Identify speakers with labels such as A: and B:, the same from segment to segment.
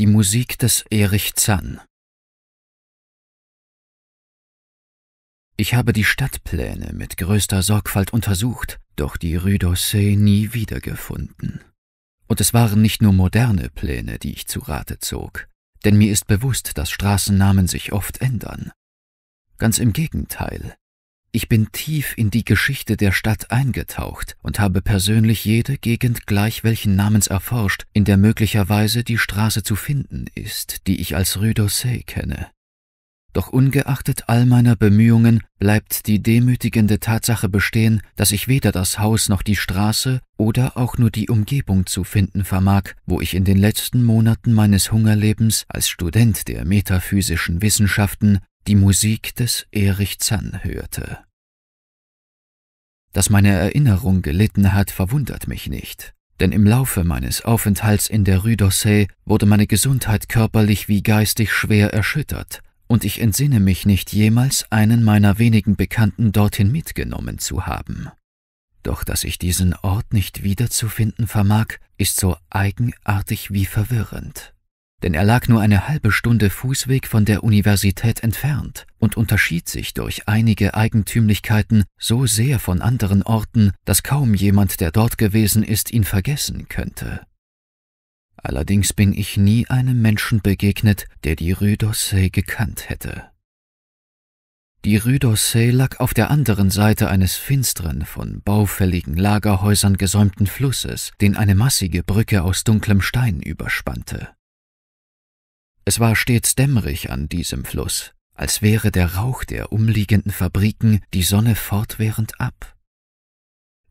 A: die Musik des Erich Zann. Ich habe die Stadtpläne mit größter Sorgfalt untersucht, doch die Rue d'Orsay nie wiedergefunden. Und es waren nicht nur moderne Pläne, die ich zu Rate zog, denn mir ist bewusst, dass Straßennamen sich oft ändern. Ganz im Gegenteil, ich bin tief in die Geschichte der Stadt eingetaucht und habe persönlich jede Gegend gleich welchen Namens erforscht, in der möglicherweise die Straße zu finden ist, die ich als Rue d'Orsay kenne. Doch ungeachtet all meiner Bemühungen bleibt die demütigende Tatsache bestehen, dass ich weder das Haus noch die Straße oder auch nur die Umgebung zu finden vermag, wo ich in den letzten Monaten meines Hungerlebens als Student der metaphysischen Wissenschaften die Musik des Erich Zann hörte. Dass meine Erinnerung gelitten hat, verwundert mich nicht, denn im Laufe meines Aufenthalts in der Rue d'Orsay wurde meine Gesundheit körperlich wie geistig schwer erschüttert, und ich entsinne mich nicht jemals, einen meiner wenigen Bekannten dorthin mitgenommen zu haben. Doch dass ich diesen Ort nicht wiederzufinden vermag, ist so eigenartig wie verwirrend denn er lag nur eine halbe Stunde Fußweg von der Universität entfernt und unterschied sich durch einige Eigentümlichkeiten so sehr von anderen Orten, dass kaum jemand, der dort gewesen ist, ihn vergessen könnte. Allerdings bin ich nie einem Menschen begegnet, der die Rue d'Orsay gekannt hätte. Die Rue d'Orsay lag auf der anderen Seite eines finsteren, von baufälligen Lagerhäusern gesäumten Flusses, den eine massige Brücke aus dunklem Stein überspannte. Es war stets dämmerig an diesem Fluss, als wäre der Rauch der umliegenden Fabriken die Sonne fortwährend ab.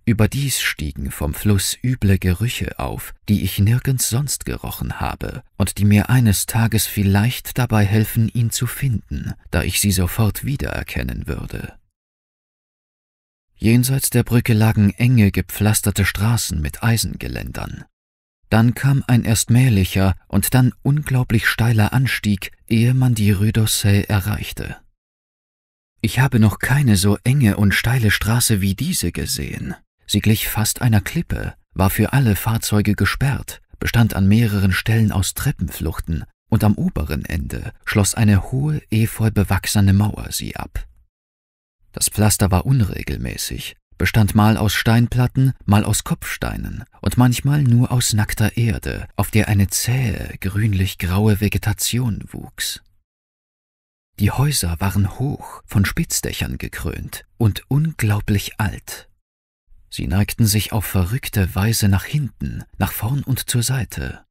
A: Überdies stiegen vom Fluss üble Gerüche auf, die ich nirgends sonst gerochen habe und die mir eines Tages vielleicht dabei helfen, ihn zu finden, da ich sie sofort wiedererkennen würde. Jenseits der Brücke lagen enge, gepflasterte Straßen mit Eisengeländern. Dann kam ein erstmählicher und dann unglaublich steiler Anstieg, ehe man die Rue d'Orsay erreichte. Ich habe noch keine so enge und steile Straße wie diese gesehen. Sie glich fast einer Klippe, war für alle Fahrzeuge gesperrt, bestand an mehreren Stellen aus Treppenfluchten, und am oberen Ende schloss eine hohe, efeu bewachsene Mauer sie ab. Das Pflaster war unregelmäßig, bestand mal aus Steinplatten, mal aus Kopfsteinen und manchmal nur aus nackter Erde, auf der eine zähe, grünlich-graue Vegetation wuchs. Die Häuser waren hoch, von Spitzdächern gekrönt und unglaublich alt. Sie neigten sich auf verrückte Weise nach hinten, nach vorn und zur Seite.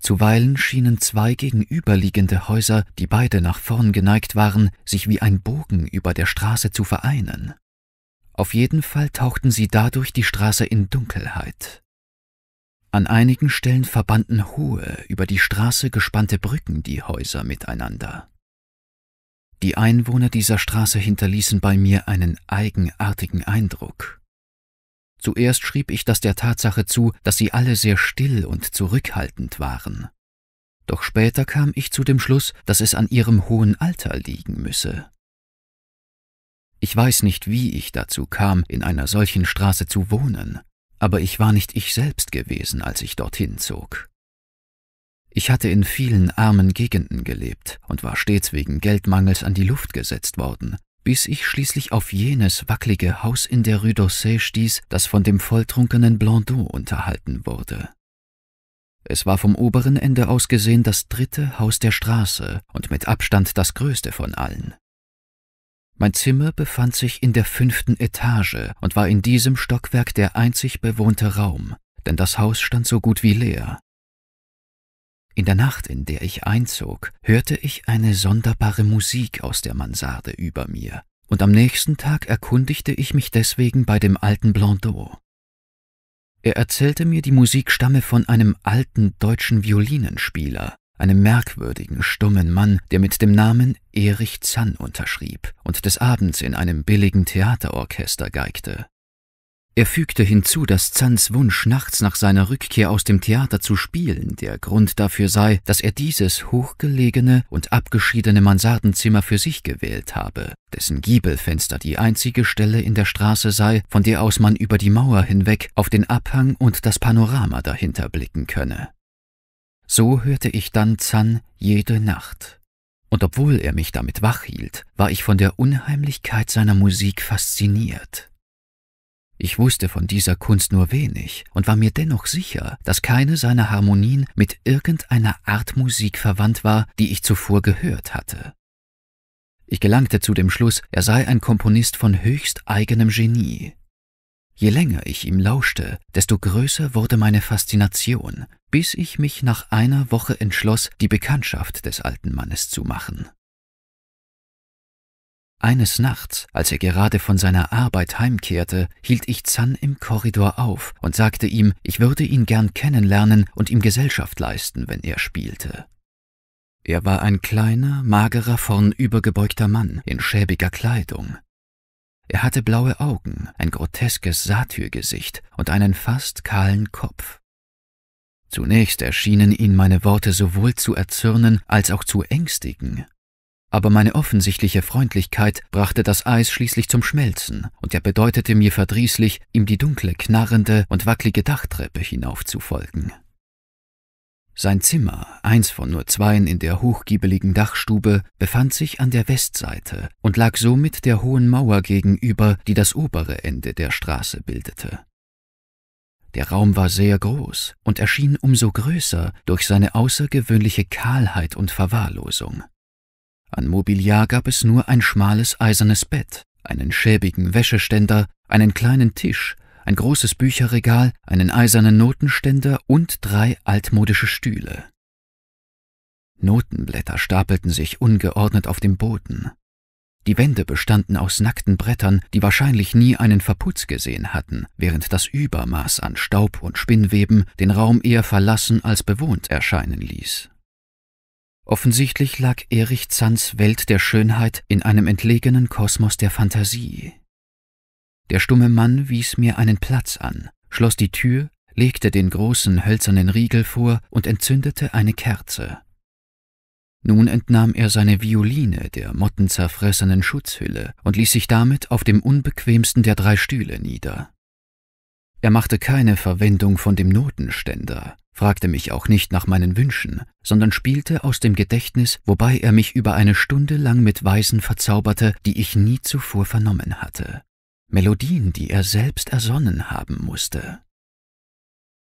A: Zuweilen schienen zwei gegenüberliegende Häuser, die beide nach vorn geneigt waren, sich wie ein Bogen über der Straße zu vereinen. Auf jeden Fall tauchten sie dadurch die Straße in Dunkelheit. An einigen Stellen verbanden hohe, über die Straße gespannte Brücken die Häuser miteinander. Die Einwohner dieser Straße hinterließen bei mir einen eigenartigen Eindruck. Zuerst schrieb ich das der Tatsache zu, dass sie alle sehr still und zurückhaltend waren. Doch später kam ich zu dem Schluss, dass es an ihrem hohen Alter liegen müsse. Ich weiß nicht, wie ich dazu kam, in einer solchen Straße zu wohnen, aber ich war nicht ich selbst gewesen, als ich dorthin zog. Ich hatte in vielen armen Gegenden gelebt und war stets wegen Geldmangels an die Luft gesetzt worden, bis ich schließlich auf jenes wackelige Haus in der Rue d'Orsay stieß, das von dem volltrunkenen Blondeau unterhalten wurde. Es war vom oberen Ende aus gesehen das dritte Haus der Straße und mit Abstand das größte von allen. Mein Zimmer befand sich in der fünften Etage und war in diesem Stockwerk der einzig bewohnte Raum, denn das Haus stand so gut wie leer. In der Nacht, in der ich einzog, hörte ich eine sonderbare Musik aus der Mansarde über mir, und am nächsten Tag erkundigte ich mich deswegen bei dem alten Blondeau. Er erzählte mir, die Musik stamme von einem alten deutschen Violinenspieler, einem merkwürdigen, stummen Mann, der mit dem Namen Erich Zann unterschrieb und des Abends in einem billigen Theaterorchester geigte. Er fügte hinzu, dass Zanns Wunsch, nachts nach seiner Rückkehr aus dem Theater zu spielen, der Grund dafür sei, dass er dieses hochgelegene und abgeschiedene Mansardenzimmer für sich gewählt habe, dessen Giebelfenster die einzige Stelle in der Straße sei, von der aus man über die Mauer hinweg auf den Abhang und das Panorama dahinter blicken könne. So hörte ich dann Zan jede Nacht. Und obwohl er mich damit wach hielt, war ich von der Unheimlichkeit seiner Musik fasziniert. Ich wusste von dieser Kunst nur wenig und war mir dennoch sicher, dass keine seiner Harmonien mit irgendeiner Art Musik verwandt war, die ich zuvor gehört hatte. Ich gelangte zu dem Schluss, er sei ein Komponist von höchst eigenem Genie. Je länger ich ihm lauschte, desto größer wurde meine Faszination, bis ich mich nach einer Woche entschloss, die Bekanntschaft des alten Mannes zu machen. Eines Nachts, als er gerade von seiner Arbeit heimkehrte, hielt ich Zan im Korridor auf und sagte ihm, ich würde ihn gern kennenlernen und ihm Gesellschaft leisten, wenn er spielte. Er war ein kleiner, magerer, vornübergebeugter Mann in schäbiger Kleidung. Er hatte blaue Augen, ein groteskes Satyrgesicht und einen fast kahlen Kopf. Zunächst erschienen ihn meine Worte sowohl zu erzürnen als auch zu ängstigen. Aber meine offensichtliche Freundlichkeit brachte das Eis schließlich zum Schmelzen, und er bedeutete mir verdrießlich, ihm die dunkle, knarrende und wackelige Dachtreppe hinaufzufolgen. Sein Zimmer, eins von nur zweien in der hochgiebeligen Dachstube, befand sich an der Westseite und lag somit der hohen Mauer gegenüber, die das obere Ende der Straße bildete. Der Raum war sehr groß und erschien umso größer durch seine außergewöhnliche Kahlheit und Verwahrlosung. An Mobiliar gab es nur ein schmales eisernes Bett, einen schäbigen Wäscheständer, einen kleinen Tisch, ein großes Bücherregal, einen eisernen Notenständer und drei altmodische Stühle. Notenblätter stapelten sich ungeordnet auf dem Boden, die Wände bestanden aus nackten Brettern, die wahrscheinlich nie einen Verputz gesehen hatten, während das Übermaß an Staub und Spinnweben den Raum eher verlassen als bewohnt erscheinen ließ. Offensichtlich lag Erich Zands Welt der Schönheit in einem entlegenen Kosmos der Fantasie. Der stumme Mann wies mir einen Platz an, schloss die Tür, legte den großen hölzernen Riegel vor und entzündete eine Kerze, nun entnahm er seine Violine der mottenzerfressenen Schutzhülle und ließ sich damit auf dem unbequemsten der drei Stühle nieder. Er machte keine Verwendung von dem Notenständer, fragte mich auch nicht nach meinen Wünschen, sondern spielte aus dem Gedächtnis, wobei er mich über eine Stunde lang mit Weisen verzauberte, die ich nie zuvor vernommen hatte. Melodien, die er selbst ersonnen haben musste.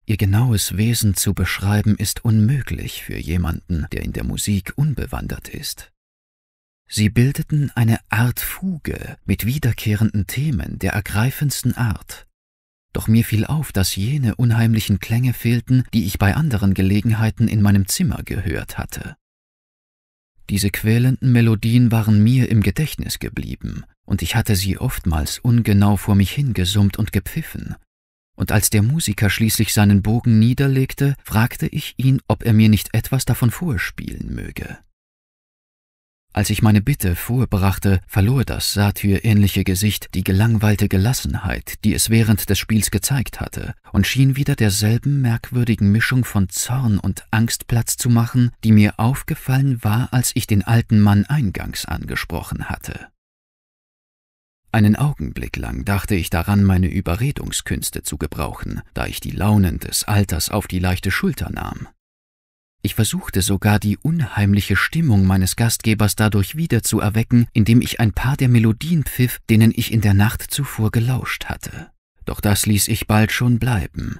A: Ihr genaues Wesen zu beschreiben ist unmöglich für jemanden, der in der Musik unbewandert ist. Sie bildeten eine Art Fuge mit wiederkehrenden Themen der ergreifendsten Art. Doch mir fiel auf, dass jene unheimlichen Klänge fehlten, die ich bei anderen Gelegenheiten in meinem Zimmer gehört hatte. Diese quälenden Melodien waren mir im Gedächtnis geblieben, und ich hatte sie oftmals ungenau vor mich hingesummt und gepfiffen, und als der Musiker schließlich seinen Bogen niederlegte, fragte ich ihn, ob er mir nicht etwas davon vorspielen möge. Als ich meine Bitte vorbrachte, verlor das Satyr-ähnliche Gesicht die gelangweilte Gelassenheit, die es während des Spiels gezeigt hatte, und schien wieder derselben merkwürdigen Mischung von Zorn und Angst Platz zu machen, die mir aufgefallen war, als ich den alten Mann eingangs angesprochen hatte. Einen Augenblick lang dachte ich daran, meine Überredungskünste zu gebrauchen, da ich die Launen des Alters auf die leichte Schulter nahm. Ich versuchte sogar, die unheimliche Stimmung meines Gastgebers dadurch wiederzuerwecken, indem ich ein paar der Melodien pfiff, denen ich in der Nacht zuvor gelauscht hatte. Doch das ließ ich bald schon bleiben,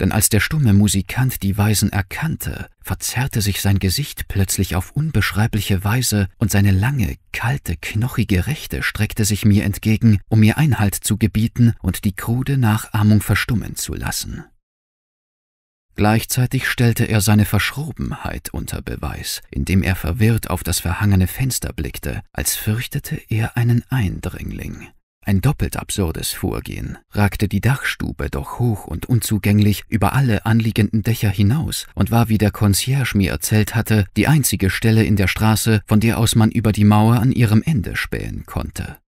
A: denn als der stumme Musikant die Weisen erkannte, verzerrte sich sein Gesicht plötzlich auf unbeschreibliche Weise und seine lange, kalte, knochige Rechte streckte sich mir entgegen, um mir Einhalt zu gebieten und die krude Nachahmung verstummen zu lassen. Gleichzeitig stellte er seine Verschrobenheit unter Beweis, indem er verwirrt auf das verhangene Fenster blickte, als fürchtete er einen Eindringling. Ein doppelt absurdes Vorgehen ragte die Dachstube doch hoch und unzugänglich über alle anliegenden Dächer hinaus und war, wie der Concierge mir erzählt hatte, die einzige Stelle in der Straße, von der aus man über die Mauer an ihrem Ende spähen konnte.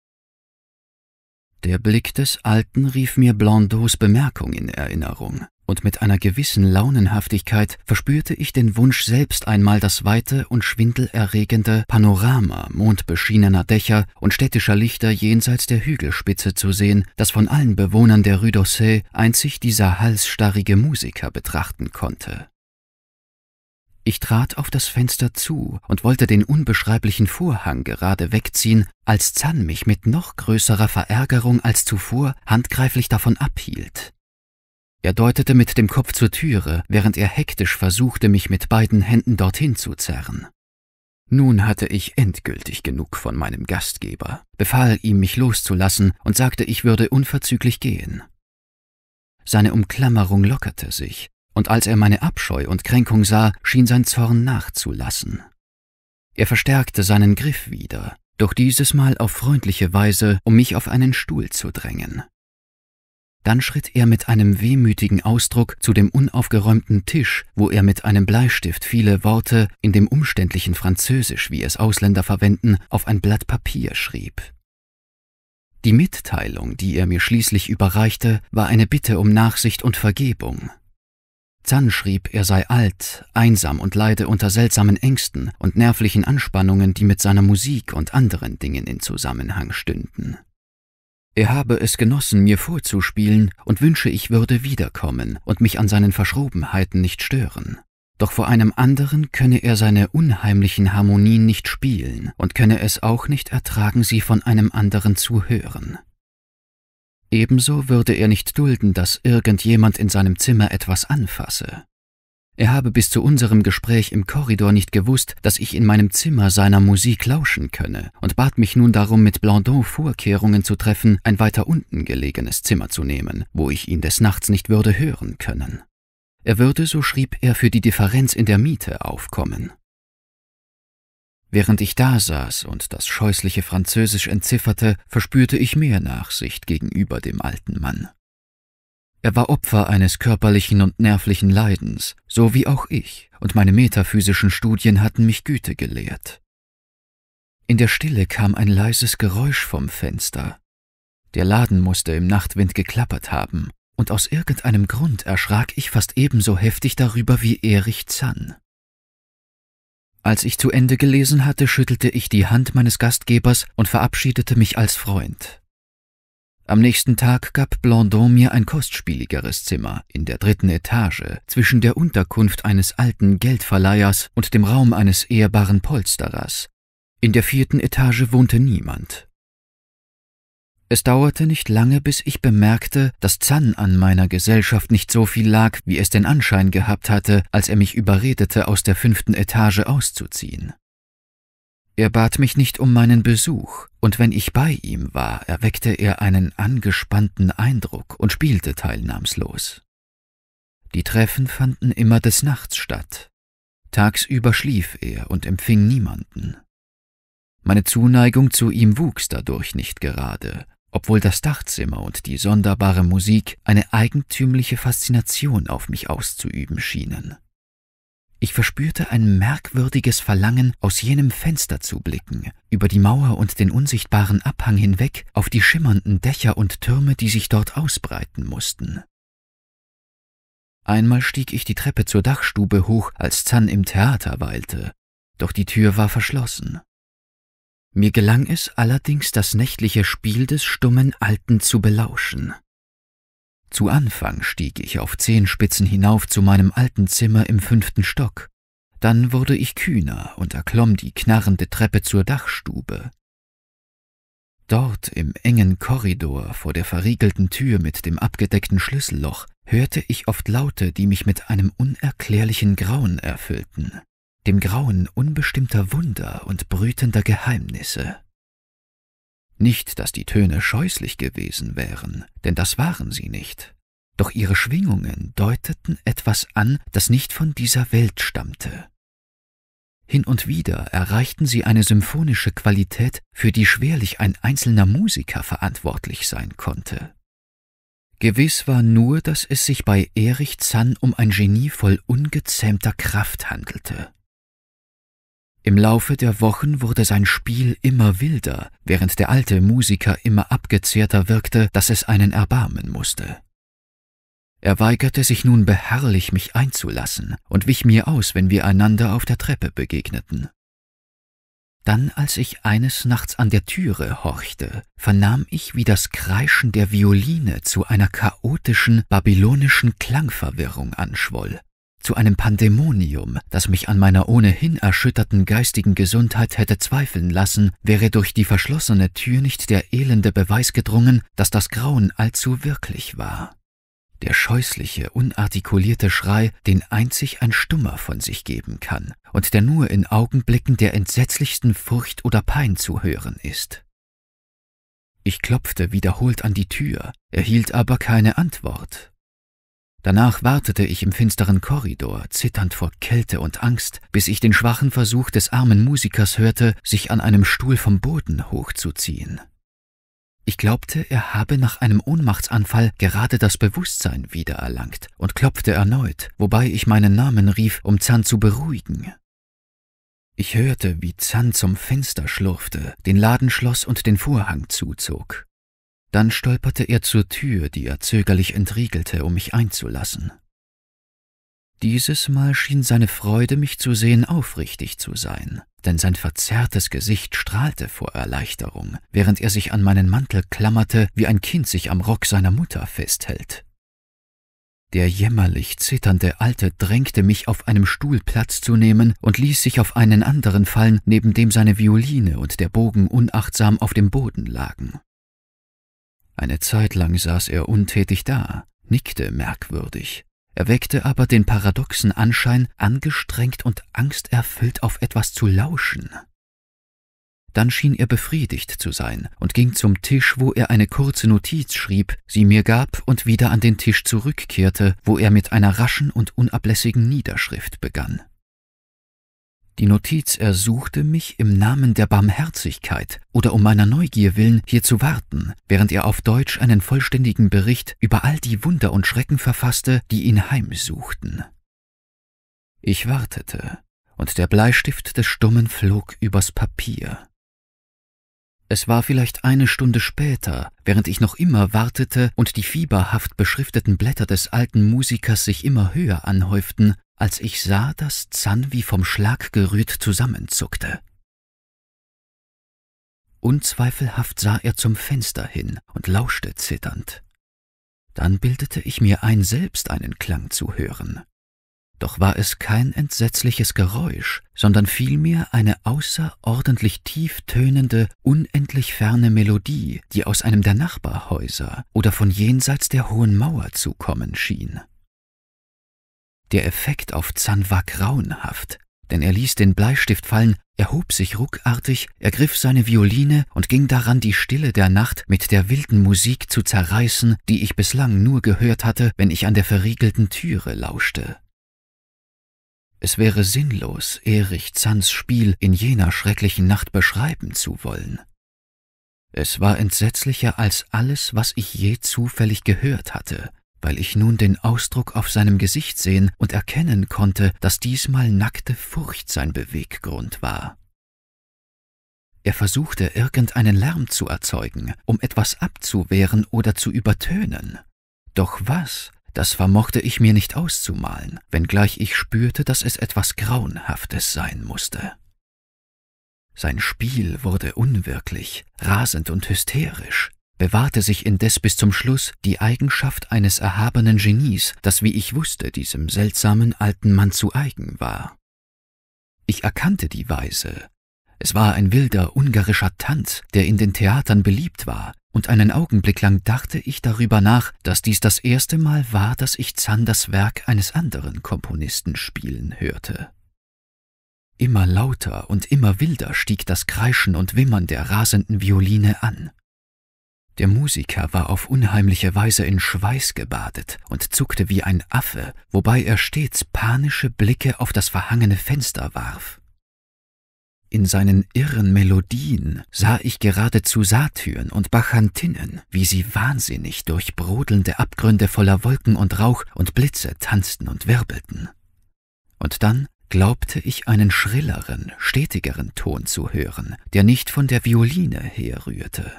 A: Der Blick des Alten rief mir Blondeaus Bemerkung in Erinnerung und mit einer gewissen Launenhaftigkeit verspürte ich den Wunsch, selbst einmal das weite und schwindelerregende Panorama mondbeschienener Dächer und städtischer Lichter jenseits der Hügelspitze zu sehen, das von allen Bewohnern der Rue d'Orsay einzig dieser halsstarrige Musiker betrachten konnte. Ich trat auf das Fenster zu und wollte den unbeschreiblichen Vorhang gerade wegziehen, als Zan mich mit noch größerer Verärgerung als zuvor handgreiflich davon abhielt. Er deutete mit dem Kopf zur Türe, während er hektisch versuchte, mich mit beiden Händen dorthin zu zerren. Nun hatte ich endgültig genug von meinem Gastgeber, befahl ihm, mich loszulassen und sagte, ich würde unverzüglich gehen. Seine Umklammerung lockerte sich, und als er meine Abscheu und Kränkung sah, schien sein Zorn nachzulassen. Er verstärkte seinen Griff wieder, doch dieses Mal auf freundliche Weise, um mich auf einen Stuhl zu drängen. Dann schritt er mit einem wehmütigen Ausdruck zu dem unaufgeräumten Tisch, wo er mit einem Bleistift viele Worte in dem umständlichen Französisch, wie es Ausländer verwenden, auf ein Blatt Papier schrieb. Die Mitteilung, die er mir schließlich überreichte, war eine Bitte um Nachsicht und Vergebung. Zan schrieb, er sei alt, einsam und leide unter seltsamen Ängsten und nervlichen Anspannungen, die mit seiner Musik und anderen Dingen in Zusammenhang stünden. Er habe es genossen, mir vorzuspielen und wünsche, ich würde wiederkommen und mich an seinen Verschrobenheiten nicht stören. Doch vor einem anderen könne er seine unheimlichen Harmonien nicht spielen und könne es auch nicht ertragen, sie von einem anderen zu hören. Ebenso würde er nicht dulden, dass irgendjemand in seinem Zimmer etwas anfasse. Er habe bis zu unserem Gespräch im Korridor nicht gewusst, dass ich in meinem Zimmer seiner Musik lauschen könne und bat mich nun darum, mit Blondon Vorkehrungen zu treffen, ein weiter unten gelegenes Zimmer zu nehmen, wo ich ihn des Nachts nicht würde hören können. Er würde, so schrieb er, für die Differenz in der Miete aufkommen. Während ich da saß und das scheußliche Französisch entzifferte, verspürte ich mehr Nachsicht gegenüber dem alten Mann. Er war Opfer eines körperlichen und nervlichen Leidens, so wie auch ich, und meine metaphysischen Studien hatten mich Güte gelehrt. In der Stille kam ein leises Geräusch vom Fenster. Der Laden musste im Nachtwind geklappert haben, und aus irgendeinem Grund erschrak ich fast ebenso heftig darüber wie Erich Zann. Als ich zu Ende gelesen hatte, schüttelte ich die Hand meines Gastgebers und verabschiedete mich als Freund. Am nächsten Tag gab Blondon mir ein kostspieligeres Zimmer in der dritten Etage zwischen der Unterkunft eines alten Geldverleihers und dem Raum eines ehrbaren Polsterers. In der vierten Etage wohnte niemand. Es dauerte nicht lange, bis ich bemerkte, dass Zan an meiner Gesellschaft nicht so viel lag, wie es den Anschein gehabt hatte, als er mich überredete, aus der fünften Etage auszuziehen. Er bat mich nicht um meinen Besuch, und wenn ich bei ihm war, erweckte er einen angespannten Eindruck und spielte teilnahmslos. Die Treffen fanden immer des Nachts statt. Tagsüber schlief er und empfing niemanden. Meine Zuneigung zu ihm wuchs dadurch nicht gerade, obwohl das Dachzimmer und die sonderbare Musik eine eigentümliche Faszination auf mich auszuüben schienen. Ich verspürte ein merkwürdiges Verlangen, aus jenem Fenster zu blicken, über die Mauer und den unsichtbaren Abhang hinweg auf die schimmernden Dächer und Türme, die sich dort ausbreiten mussten. Einmal stieg ich die Treppe zur Dachstube hoch, als Zan im Theater weilte, doch die Tür war verschlossen. Mir gelang es allerdings, das nächtliche Spiel des stummen Alten zu belauschen. Zu Anfang stieg ich auf Zehenspitzen hinauf zu meinem alten Zimmer im fünften Stock. Dann wurde ich kühner und erklomm die knarrende Treppe zur Dachstube. Dort im engen Korridor vor der verriegelten Tür mit dem abgedeckten Schlüsselloch hörte ich oft Laute, die mich mit einem unerklärlichen Grauen erfüllten, dem Grauen unbestimmter Wunder und brütender Geheimnisse. Nicht, dass die Töne scheußlich gewesen wären, denn das waren sie nicht. Doch ihre Schwingungen deuteten etwas an, das nicht von dieser Welt stammte. Hin und wieder erreichten sie eine symphonische Qualität, für die schwerlich ein einzelner Musiker verantwortlich sein konnte. Gewiss war nur, dass es sich bei Erich Zann um ein Genie voll ungezähmter Kraft handelte. Im Laufe der Wochen wurde sein Spiel immer wilder, während der alte Musiker immer abgezehrter wirkte, dass es einen erbarmen musste. Er weigerte sich nun beharrlich, mich einzulassen und wich mir aus, wenn wir einander auf der Treppe begegneten. Dann, als ich eines Nachts an der Türe horchte, vernahm ich, wie das Kreischen der Violine zu einer chaotischen babylonischen Klangverwirrung anschwoll, zu einem Pandemonium, das mich an meiner ohnehin erschütterten geistigen Gesundheit hätte zweifeln lassen, wäre durch die verschlossene Tür nicht der elende Beweis gedrungen, dass das Grauen allzu wirklich war. Der scheußliche, unartikulierte Schrei, den einzig ein Stummer von sich geben kann und der nur in Augenblicken der entsetzlichsten Furcht oder Pein zu hören ist. Ich klopfte wiederholt an die Tür, erhielt aber keine Antwort. Danach wartete ich im finsteren Korridor, zitternd vor Kälte und Angst, bis ich den schwachen Versuch des armen Musikers hörte, sich an einem Stuhl vom Boden hochzuziehen. Ich glaubte, er habe nach einem Ohnmachtsanfall gerade das Bewusstsein wiedererlangt und klopfte erneut, wobei ich meinen Namen rief, um Zahn zu beruhigen. Ich hörte, wie Zahn zum Fenster schlurfte, den Ladenschloss und den Vorhang zuzog. Dann stolperte er zur Tür, die er zögerlich entriegelte, um mich einzulassen. Dieses Mal schien seine Freude, mich zu sehen, aufrichtig zu sein, denn sein verzerrtes Gesicht strahlte vor Erleichterung, während er sich an meinen Mantel klammerte, wie ein Kind sich am Rock seiner Mutter festhält. Der jämmerlich zitternde Alte drängte mich auf einem Stuhl Platz zu nehmen und ließ sich auf einen anderen fallen, neben dem seine Violine und der Bogen unachtsam auf dem Boden lagen. Eine Zeit lang saß er untätig da, nickte merkwürdig, erweckte aber den paradoxen Anschein, angestrengt und angsterfüllt auf etwas zu lauschen. Dann schien er befriedigt zu sein und ging zum Tisch, wo er eine kurze Notiz schrieb, sie mir gab und wieder an den Tisch zurückkehrte, wo er mit einer raschen und unablässigen Niederschrift begann. Die Notiz ersuchte mich im Namen der Barmherzigkeit oder um meiner Neugier willen hier zu warten, während er auf Deutsch einen vollständigen Bericht über all die Wunder und Schrecken verfasste, die ihn heimsuchten. Ich wartete, und der Bleistift des Stummen flog übers Papier. Es war vielleicht eine Stunde später, während ich noch immer wartete und die fieberhaft beschrifteten Blätter des alten Musikers sich immer höher anhäuften, als ich sah, dass Zan wie vom Schlag gerührt zusammenzuckte. Unzweifelhaft sah er zum Fenster hin und lauschte zitternd. Dann bildete ich mir ein, selbst einen Klang zu hören. Doch war es kein entsetzliches Geräusch, sondern vielmehr eine außerordentlich tief tönende, unendlich ferne Melodie, die aus einem der Nachbarhäuser oder von jenseits der hohen Mauer zu kommen schien. Der Effekt auf Zan war grauenhaft, denn er ließ den Bleistift fallen, erhob sich ruckartig, ergriff seine Violine und ging daran, die Stille der Nacht mit der wilden Musik zu zerreißen, die ich bislang nur gehört hatte, wenn ich an der verriegelten Türe lauschte. Es wäre sinnlos, Erich Zans Spiel in jener schrecklichen Nacht beschreiben zu wollen. Es war entsetzlicher als alles, was ich je zufällig gehört hatte, weil ich nun den Ausdruck auf seinem Gesicht sehen und erkennen konnte, dass diesmal nackte Furcht sein Beweggrund war. Er versuchte, irgendeinen Lärm zu erzeugen, um etwas abzuwehren oder zu übertönen. Doch was, das vermochte ich mir nicht auszumalen, wenngleich ich spürte, dass es etwas Grauenhaftes sein musste. Sein Spiel wurde unwirklich, rasend und hysterisch, bewahrte sich indes bis zum Schluss die Eigenschaft eines erhabenen Genies, das, wie ich wusste, diesem seltsamen alten Mann zu eigen war. Ich erkannte die Weise. Es war ein wilder ungarischer Tanz, der in den Theatern beliebt war, und einen Augenblick lang dachte ich darüber nach, dass dies das erste Mal war, dass ich Zanders Werk eines anderen Komponisten spielen hörte. Immer lauter und immer wilder stieg das Kreischen und Wimmern der rasenden Violine an. Der Musiker war auf unheimliche Weise in Schweiß gebadet und zuckte wie ein Affe, wobei er stets panische Blicke auf das verhangene Fenster warf. In seinen irren Melodien sah ich geradezu Satyren und Bacchantinnen, wie sie wahnsinnig durch brodelnde Abgründe voller Wolken und Rauch und Blitze tanzten und wirbelten. Und dann glaubte ich einen schrilleren, stetigeren Ton zu hören, der nicht von der Violine herrührte.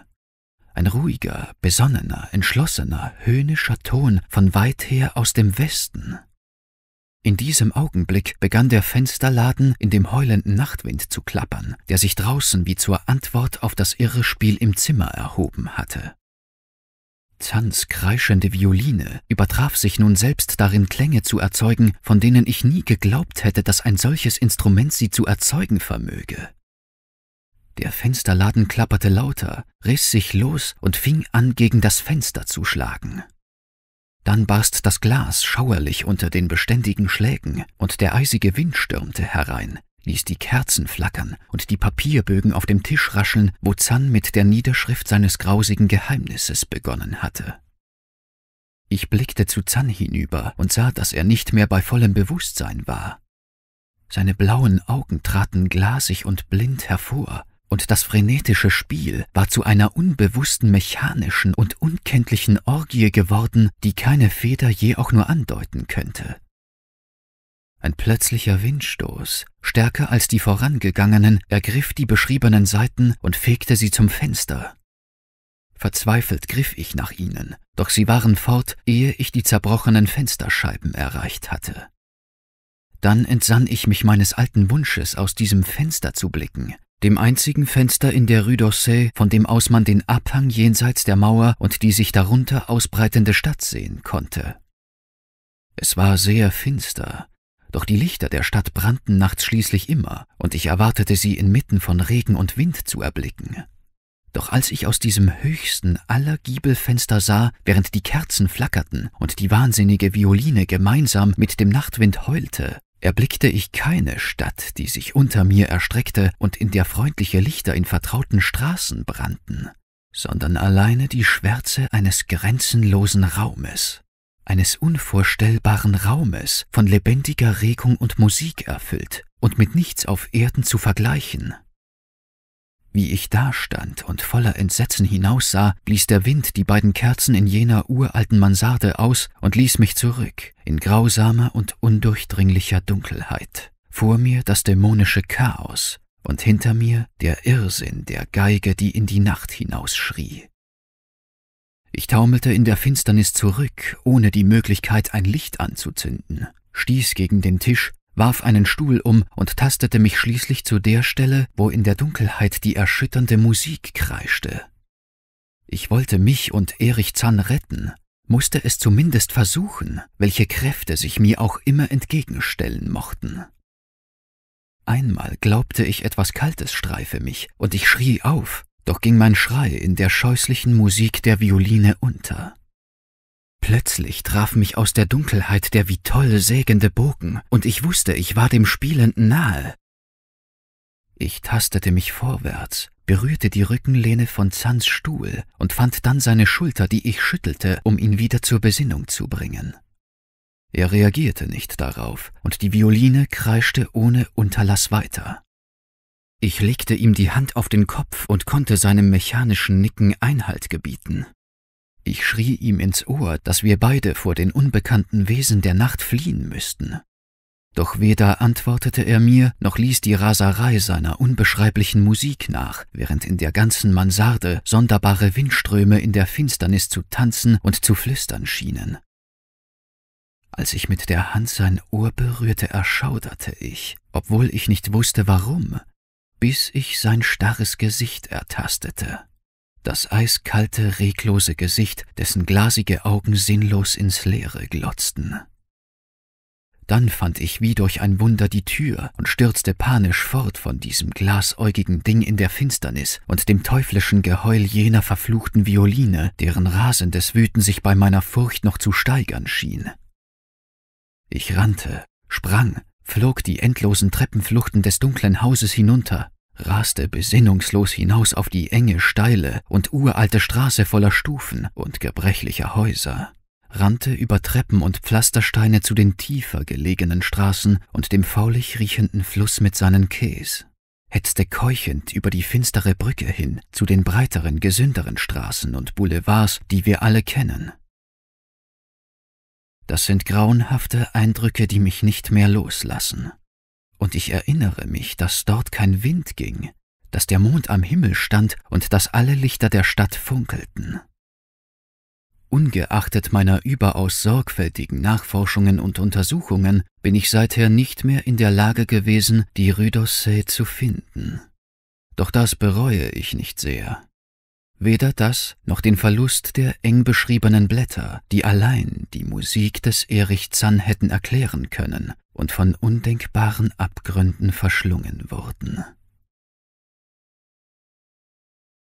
A: Ein ruhiger, besonnener, entschlossener, höhnischer Ton von weit her aus dem Westen. In diesem Augenblick begann der Fensterladen in dem heulenden Nachtwind zu klappern, der sich draußen wie zur Antwort auf das irre Spiel im Zimmer erhoben hatte. Tanz kreischende Violine übertraf sich nun selbst darin, Klänge zu erzeugen, von denen ich nie geglaubt hätte, dass ein solches Instrument sie zu erzeugen vermöge. Der Fensterladen klapperte lauter, riss sich los und fing an, gegen das Fenster zu schlagen. Dann barst das Glas schauerlich unter den beständigen Schlägen, und der eisige Wind stürmte herein, ließ die Kerzen flackern und die Papierbögen auf dem Tisch rascheln, wo Zann mit der Niederschrift seines grausigen Geheimnisses begonnen hatte. Ich blickte zu Zann hinüber und sah, dass er nicht mehr bei vollem Bewusstsein war. Seine blauen Augen traten glasig und blind hervor, und das frenetische Spiel war zu einer unbewussten mechanischen und unkenntlichen Orgie geworden, die keine Feder je auch nur andeuten könnte. Ein plötzlicher Windstoß, stärker als die vorangegangenen, ergriff die beschriebenen Seiten und fegte sie zum Fenster. Verzweifelt griff ich nach ihnen, doch sie waren fort, ehe ich die zerbrochenen Fensterscheiben erreicht hatte. Dann entsann ich mich meines alten Wunsches, aus diesem Fenster zu blicken, dem einzigen Fenster in der Rue d'Orsay, von dem aus man den Abhang jenseits der Mauer und die sich darunter ausbreitende Stadt sehen konnte. Es war sehr finster, doch die Lichter der Stadt brannten nachts schließlich immer, und ich erwartete sie inmitten von Regen und Wind zu erblicken. Doch als ich aus diesem höchsten aller Giebelfenster sah, während die Kerzen flackerten und die wahnsinnige Violine gemeinsam mit dem Nachtwind heulte, erblickte ich keine Stadt, die sich unter mir erstreckte und in der freundliche Lichter in vertrauten Straßen brannten, sondern alleine die Schwärze eines grenzenlosen Raumes, eines unvorstellbaren Raumes, von lebendiger Regung und Musik erfüllt und mit nichts auf Erden zu vergleichen, wie ich dastand und voller Entsetzen hinaussah, blies der Wind die beiden Kerzen in jener uralten Mansarde aus und ließ mich zurück, in grausamer und undurchdringlicher Dunkelheit. Vor mir das dämonische Chaos und hinter mir der Irrsinn der Geige, die in die Nacht hinausschrie. Ich taumelte in der Finsternis zurück, ohne die Möglichkeit, ein Licht anzuzünden, stieß gegen den Tisch warf einen Stuhl um und tastete mich schließlich zu der Stelle, wo in der Dunkelheit die erschütternde Musik kreischte. Ich wollte mich und Erich Zann retten, musste es zumindest versuchen, welche Kräfte sich mir auch immer entgegenstellen mochten. Einmal glaubte ich, etwas Kaltes streife mich, und ich schrie auf, doch ging mein Schrei in der scheußlichen Musik der Violine unter. Plötzlich traf mich aus der Dunkelheit der wie toll sägende Bogen, und ich wusste, ich war dem Spielenden nahe. Ich tastete mich vorwärts, berührte die Rückenlehne von Zans Stuhl und fand dann seine Schulter, die ich schüttelte, um ihn wieder zur Besinnung zu bringen. Er reagierte nicht darauf, und die Violine kreischte ohne Unterlass weiter. Ich legte ihm die Hand auf den Kopf und konnte seinem mechanischen Nicken Einhalt gebieten. Ich schrie ihm ins Ohr, dass wir beide vor den unbekannten Wesen der Nacht fliehen müssten. Doch weder antwortete er mir, noch ließ die Raserei seiner unbeschreiblichen Musik nach, während in der ganzen Mansarde sonderbare Windströme in der Finsternis zu tanzen und zu flüstern schienen. Als ich mit der Hand sein Ohr berührte, erschauderte ich, obwohl ich nicht wusste warum, bis ich sein starres Gesicht ertastete das eiskalte, reglose Gesicht, dessen glasige Augen sinnlos ins Leere glotzten. Dann fand ich wie durch ein Wunder die Tür und stürzte panisch fort von diesem glasäugigen Ding in der Finsternis und dem teuflischen Geheul jener verfluchten Violine, deren rasendes Wüten sich bei meiner Furcht noch zu steigern schien. Ich rannte, sprang, flog die endlosen Treppenfluchten des dunklen Hauses hinunter, raste besinnungslos hinaus auf die enge, steile und uralte Straße voller Stufen und gebrechlicher Häuser, rannte über Treppen und Pflastersteine zu den tiefer gelegenen Straßen und dem faulig riechenden Fluss mit seinen Käs, hetzte keuchend über die finstere Brücke hin zu den breiteren, gesünderen Straßen und Boulevards, die wir alle kennen. Das sind grauenhafte Eindrücke, die mich nicht mehr loslassen und ich erinnere mich, dass dort kein Wind ging, dass der Mond am Himmel stand und dass alle Lichter der Stadt funkelten. Ungeachtet meiner überaus sorgfältigen Nachforschungen und Untersuchungen bin ich seither nicht mehr in der Lage gewesen, die Rüdossee zu finden. Doch das bereue ich nicht sehr, Weder das noch den Verlust der eng beschriebenen Blätter, die allein die Musik des Erich Zann hätten erklären können und von undenkbaren Abgründen verschlungen wurden.